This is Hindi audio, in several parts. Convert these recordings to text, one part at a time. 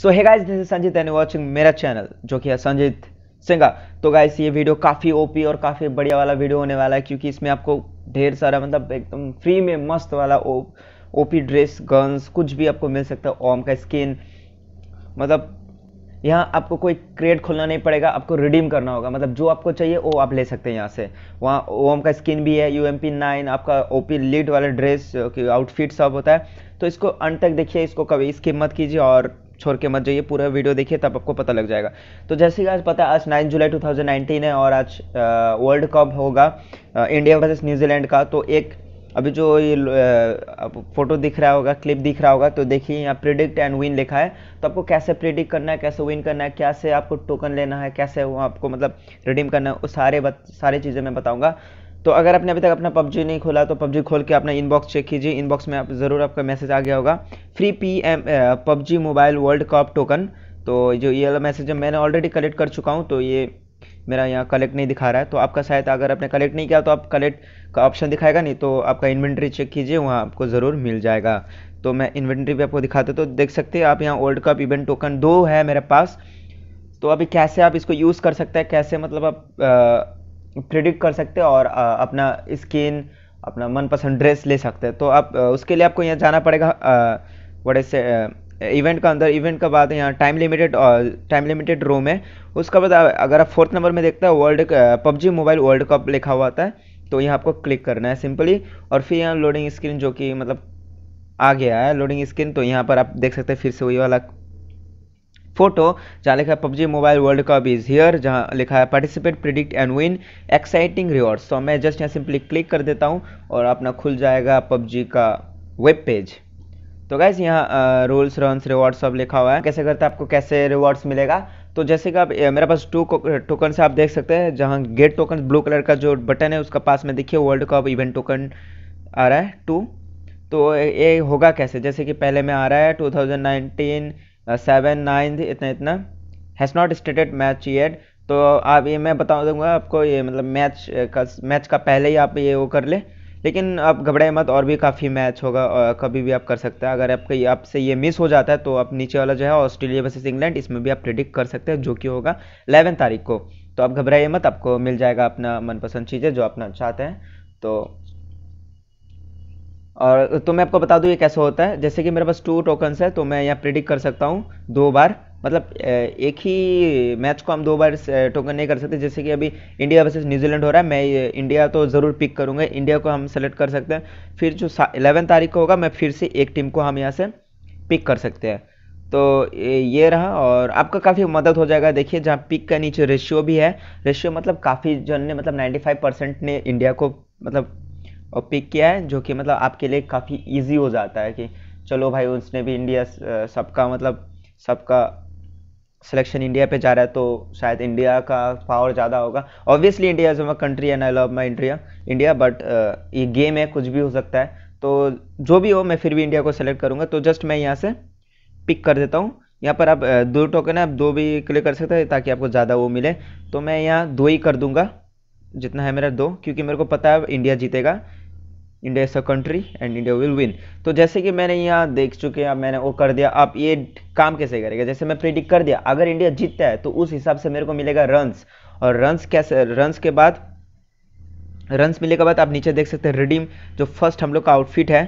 सो है guys this is Sanjeet and watching मेरा चैनल जो कि है संजीत सिंगा तो गाइस ये वीडियो काफ़ी ओपी और काफ़ी बढ़िया वाला वीडियो होने वाला है क्योंकि इसमें आपको ढेर सारा मतलब एकदम फ्री में मस्त वाला ओ ओपी ड्रेस गन्स कुछ भी आपको मिल सकता है ओम का स्किन मतलब यहाँ आपको कोई क्रेड खोलना नहीं पड़ेगा आपको रिडीम करना होगा मतलब जो आपको चाहिए वो आप ले सकते हैं यहाँ से वहाँ ओम का स्किन भी है यू एम पी नाइन आपका ओ पी लीड वाला ड्रेस आउटफिट सब होता है तो इसको अंत तक देखिए इसको कभी इसकी मत कीजिए और छोड़ के मत जाइए पूरा वीडियो देखिए तब आपको पता लग जाएगा तो जैसे कि आज पता है आज 9 जुलाई 2019 है और आज वर्ल्ड कप होगा इंडिया वर्सेस न्यूजीलैंड का तो एक अभी जो ये फोटो दिख रहा होगा क्लिप दिख रहा होगा तो देखिए यहाँ प्रिडिक्ट एंड विन लिखा है तो आपको कैसे प्रिडिक्ट करना है कैसे विन करना है कैसे आपको टोकन लेना है कैसे वो आपको मतलब रिडीम करना है वो सारे बत, सारी चीज़ें मैं बताऊँगा तो अगर आपने अभी तक अपना पबजी नहीं खोला तो पबजी खोल के अपना इनबॉक्स चेक कीजिए इनबॉक्स में आप ज़रूर आपका मैसेज आ गया होगा free P M PUBG mobile world cup token तो जो ये वाला मैसेज है मैंने ऑलरेडी कलेक्ट कर चुका हूँ तो ये मेरा यहाँ कलेक्ट नहीं दिखा रहा है तो आपका शायद अगर आपने कलेक्ट नहीं किया तो आप कलेक्ट का ऑप्शन दिखाएगा नहीं तो आपका इन्वेंट्री चेक कीजिए वहाँ आपको ज़रूर मिल जाएगा तो मैं इन्वेंट्री भी आपको दिखाते तो देख सकते हैं आप यहाँ वर्ल्ड कप इवेंट टोकन दो है मेरे पास तो अभी कैसे आप इसको यूज़ कर सकते हैं कैसे मतलब आप प्रिडिक्ट कर सकते और और अपना स्किन अपना मनपसंद ड्रेस ले सकते हैं तो आप उसके लिए आपको यहाँ जाना पड़ेगा बड़े से इवेंट का अंदर इवेंट का बाद यहाँ time limited time limited room है उसका बाद अगर आप फोर्थ नंबर में देखते हैं world PUBG mobile world cup लिखा हुआ आता है तो यहाँ आपको क्लिक करना है सिंपली और फिर यहाँ लोडिंग स्क्रीन जो कि मतलब आ गया है लोडिंग स्क्रीन तो यहाँ पर आप देख सकते हैं फिर से वही वाला फोटो जहाँ लिखा है PUBG mobile world cup is here जहाँ लिखा है participate predict and win exciting rewards तो मैं जस्ट यहाँ सिंपली क्लिक कर देता हूँ और अपना खुल जाएगा पबजी का वेब पेज तो गैस यहाँ रूल्स रन्स रिवॉर्ड सब लिखा हुआ है कैसे करते हैं आपको कैसे रिवॉर्ड्स मिलेगा तो जैसे कि आप मेरे पास टू टोकन से आप देख सकते हैं जहाँ गेट टोकन ब्लू कलर का जो बटन है उसका पास में देखिए वर्ल्ड कप इवेंट टोकन आ रहा है टू तो ये होगा कैसे जैसे कि पहले में आ रहा है टू सेवन uh, नाइन्थ इतना इतना has not started match ad तो आप ये मैं बता दूंगा आपको ये मतलब मैच uh, का मैच का पहले ही आप ये वो कर ले लेकिन आप घबराए मत और भी काफ़ी मैच होगा और uh, कभी भी आप कर सकते हैं अगर आपके आपसे ये मिस हो जाता है तो आप नीचे वाला जो है ऑस्ट्रेलिया वर्सेस इंग्लैंड इसमें भी आप प्रिडिक्ट कर सकते हैं जो कि होगा इलेवन तारीख को तो आप घबराइए मत आपको मिल जाएगा अपना मनपसंद चीज़ें जो अपना चाहते हैं तो और तो मैं आपको बता दूँ ये कैसे होता है जैसे कि मेरे पास टू टोकन्स है तो मैं यहाँ प्रिडिक्ट कर सकता हूँ दो बार मतलब एक ही मैच को हम दो बार टोकन नहीं कर सकते जैसे कि अभी इंडिया वर्सेस न्यूजीलैंड हो रहा है मैं इंडिया तो ज़रूर पिक करूँगा इंडिया को हम सेलेक्ट कर सकते हैं फिर जो इलेवन तारीख को होगा मैं फिर से एक टीम को हम यहाँ से पिक कर सकते हैं तो ये रहा और आपका काफ़ी मदद हो जाएगा देखिए जहाँ पिक का नीचे रेशियो भी है रेशियो मतलब काफ़ी जन ने मतलब 95 परसेंट ने इंडिया को मतलब और पिक किया है जो कि मतलब आपके लिए काफ़ी ईजी हो जाता है कि चलो भाई उसने भी इंडिया सबका मतलब सबका सिलेक्शन इंडिया पे जा रहा है तो शायद इंडिया का पावर ज़्यादा होगा obviously India is my country and I love my India India but ये गेम है कुछ भी हो सकता है तो जो भी हो मैं फिर भी इंडिया को सेलेक्ट करूँगा तो जस्ट मैं यहाँ से पिक कर देता हूँ यहाँ पर आप दो टोकन है आप दो भी क्लिक कर सकते हैं ताकि आपको ज़्यादा वो मिले तो मैं यहाँ दो ही कर दूँगा जितना है मेरा दो क्योंकि मेरे को पता है इंडिया जीतेगा India is a country and India will win तो जैसे कि मैंने यहाँ देख चुके हैं मैंने वो कर दिया आप ये काम कैसे करेगा जैसे मैं प्रिडिक्ट कर दिया अगर इंडिया जीतता है तो उस हिसाब से मेरे को मिलेगा रन्स और रन्स कैसे रन्स के बाद रन्स मिलने के बाद आप नीचे देख सकते हैं रिडीम जो फर्स्ट हम लोग का आउटफिट है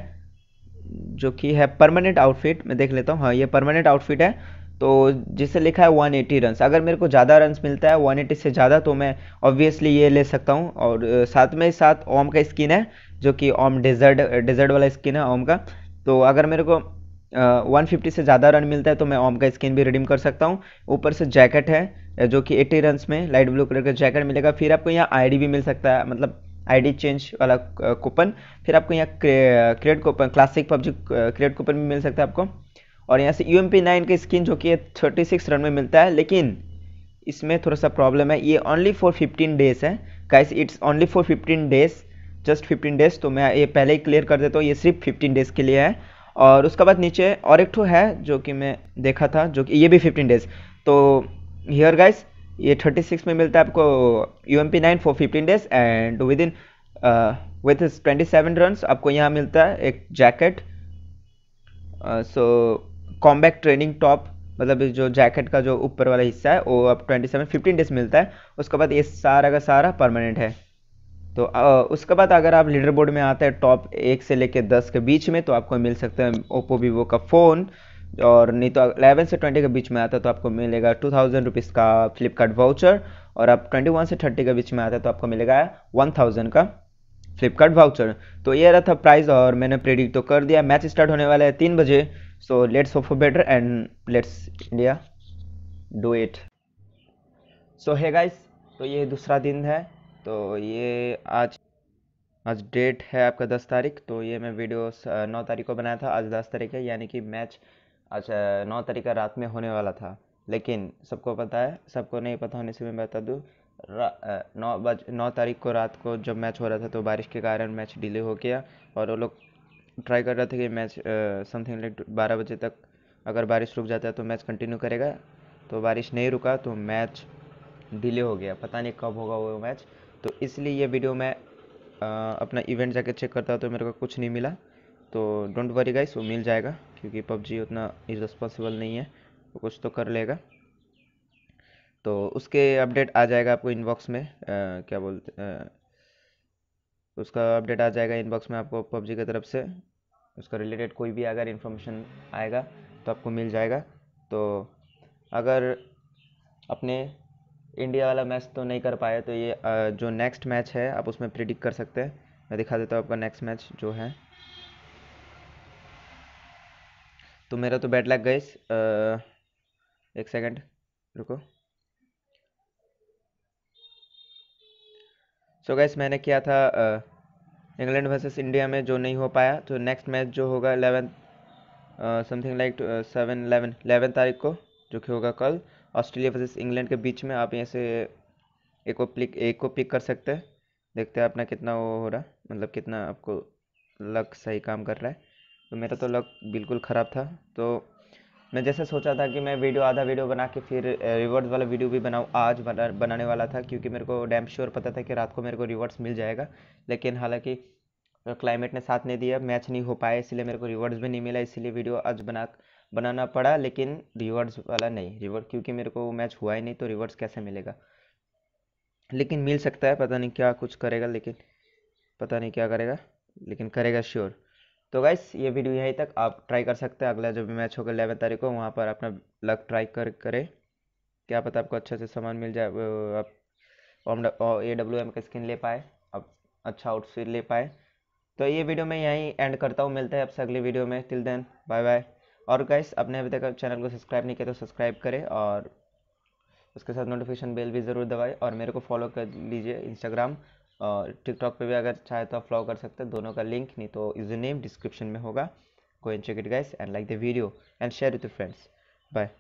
जो कि है परमानेंट आउटफिट मैं देख लेता हूँ हाँ ये परमानेंट आउटफिट है तो जिसे लिखा है 180 एटी रन अगर मेरे को ज़्यादा रन मिलता है 180 से ज़्यादा तो मैं ऑब्वियसली ये ले सकता हूँ और साथ में साथ ओम का स्किन है जो कि ओम डेजर्ट डेजर्ट वाला स्किन है ओम का तो अगर मेरे को वन फिफ्टी से ज़्यादा रन मिलता है तो मैं ओम का स्किन भी रिडीम कर सकता हूँ ऊपर से जैकेट है जो कि एट्टी रन में लाइट ब्लू कलर का जैकेट मिलेगा फिर आपको यहाँ आई भी मिल सकता है मतलब आईडी चेंज वाला कूपन फिर आपको यहाँ create coupon classic PUBG create coupon भी मिल सकता है आपको और यहाँ से यू एम पी नाइन का स्किन जो कि थर्टी सिक्स रन में मिलता है लेकिन इसमें थोड़ा सा प्रॉब्लम है ये ओनली फॉर फिफ्टीन डेज है guys it's only for fifteen days just fifteen days तो मैं ये पहले ही क्लियर कर देता हूँ ये सिर्फ फिफ्टीन डेज के लिए है और उसके बाद नीचे और एक ठो है जो कि मैं देखा था जो कि ये भी फिफ्टीन डेज तो हियर गाइस ये थर्टी सिक्स में मिलता है आपको U M P nine for fifteen days and within with twenty seven run आपको यहाँ मिलता है एक jacket so uh, so, combat training top मतलब जो जैकेट का जो ऊपर वाला हिस्सा है वो अब ट्वेंटी सेवन फिफ्टीन डेज मिलता है उसके बाद ये सारा का सारा परमानेंट है तो उसके बाद अगर आप लीडर बोर्ड में आते हैं टॉप एक से लेकर दस के बीच में तो आपको मिल सकता है ओप्पो वीवो का फ़ोन और नहीं तो अलेवन से ट्वेंटी के बीच में आता है तो आपको मिलेगा टू थाउजेंड रुपीज़ का फ्लिपकार्ट वाउचर और आप ट्वेंटी वन से थर्टी के बीच में आता है तो आपको मिलेगा वन थाउजेंड का फ्लिपकार्ट वाउचर तो ये रहा था प्राइस और मैंने प्रेडिक्ट तो कर दिया मैच स्टार्ट होने वाला है तीन बजे so let's hope for better and let's India do it so है गाइस तो ये दूसरा दिन है तो ये आज आज डेट है आपका दस तारीख तो ये मैं वीडियो नौ तारीख को बनाया था आज दस तारीख है यानी कि मैच आज नौ तारीख का रात में होने वाला था लेकिन सबको पता है सबको नहीं पता होने से मैं बता दूँ नौ बज नौ तारीख को रात को जब मैच हो रहा था तो बारिश के कारण मैच डिले हो गया और वो लोग ट्राई कर रहे थे कि मैच समथिंग लाइक बारह बजे तक अगर बारिश रुक जाता है तो मैच कंटिन्यू करेगा तो बारिश नहीं रुका तो मैच डिले हो गया पता नहीं कब होगा वो मैच तो इसलिए ये वीडियो मैं अपना इवेंट जाके चेक करता तो मेरे को कुछ नहीं मिला तो डोंट वरी गाइस वो मिल जाएगा क्योंकि पबजी उतना इज रिस्पॉन्सिबल नहीं है तो कुछ तो कर लेगा तो उसके अपडेट आ जाएगा आपको इनबॉक्स में आ, क्या बोलते आ, उसका अपडेट आ जाएगा इनबॉक्स में आपको पबजी की तरफ से उसका रिलेटेड कोई भी अगर इन्फॉर्मेशन आएगा तो आपको मिल जाएगा तो अगर अपने इंडिया वाला मैच तो नहीं कर पाए तो ये जो नेक्स्ट मैच है आप उसमें प्रिडिक्ट कर सकते हैं मैं दिखा देता हूँ आपका नेक्स्ट मैच जो है तो मेरा तो बैट लग गई एक सेकंड रुको सो so गैस मैंने किया था इंग्लैंड वर्सेस इंडिया में जो नहीं हो पाया तो नेक्स्ट मैच जो होगा eleven something like seven eleven eleven तारीख को जो कि होगा कल ऑस्ट्रेलिया वर्सेस इंग्लैंड के बीच में आप यहाँ से एक को पिक एक को पिक कर सकते हैं देखते हैं अपना कितना वो हो रहा है मतलब कितना आपको लक सही काम कर रहा है तो मेरा तो लक बिल्कुल ख़राब था तो मैं जैसे सोचा था कि मैं वीडियो आधा वीडियो बना के फिर रिवर्ड्स वाला वीडियो भी बनाऊँ आज बना बनाने वाला था क्योंकि मेरे को डैम श्योर पता था कि रात को मेरे को रिवर्ड्स मिल जाएगा लेकिन हालांकि क्लाइमेट ने साथ नहीं दिया मैच नहीं हो पाया इसलिए मेरे को रिवर्ड्स भी नहीं मिला इसलिए वीडियो आज बना बनाना पड़ा लेकिन रिवर्ड्स वाला नहीं रिवर्ड क्योंकि मेरे को मैच हुआ ही नहीं तो रिवर्ड्स कैसे मिलेगा लेकिन मिल सकता है पता नहीं क्या कुछ करेगा लेकिन पता नहीं क्या करेगा लेकिन करेगा श्योर तो गाइस ये वीडियो यहीं तक आप ट्राई कर सकते हैं अगला जो भी मैच होगा इलेवन तारीख को वहाँ पर अपना लक ट्राई कर करें क्या पता आपको अच्छे से सामान मिल जाए आप ए डब्ल्यू एम का स्किन ले पाए आप अच्छा आउटफिट ले पाए तो ये वीडियो मैं यहीं एंड करता हूँ मिलते हैं आपसे अगली वीडियो में टिल देन बाय बाय और गाइस अपने अभी तक चैनल को सब्सक्राइब नहीं किया तो सब्सक्राइब करें और उसके साथ नोटिफिकेशन बेल भी ज़रूर दबाएं और मेरे को फॉलो कर लीजिए इंस्टाग्राम और टिकटॉक पे भी अगर चाहे तो आप फॉलो कर सकते हैं दोनों का लिंक नहीं तो यूज़र नेम डिस्क्रिप्शन में होगा go and check it guys and like the video and share with friends bye